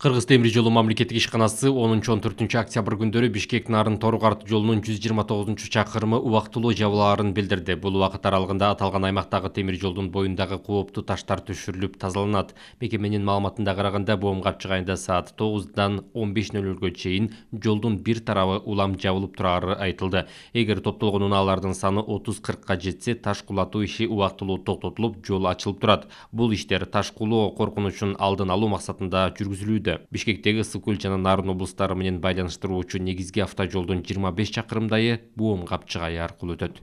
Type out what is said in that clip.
кыргыз темир жолу мамлекеттик ишканасы онунчу он октябрь күндөрү бишкек нарын тору карт жолунун 129 жыйырма тогузунчу чакырымы убактылуу жабылаарын билдирди бул убакыт аралыгында аталган аймактагы темир жолдун боюндагы кооптуу таштар түшүрүлүп тазаланат мекеменин маалыматында караганда бомба капчык саат тогуздан он 1500 нөл чейин жолдун бир тарабы улам жабылып турары айтылды эгер топтолгон унаалардын саны 40 кыркка жетсе таш кулатуу иши убактылуу токтотулуп жол ачылып турат бул иштер таш кулоо коркунучун алдын алуу максатында жүргүзүлүүдө бишкектеги ысык көл жана нарын облустары менен байланыштыруучу негизги автожолдун жыйырма беш чакырымдайы боом капчыгайы аркылуу өтөт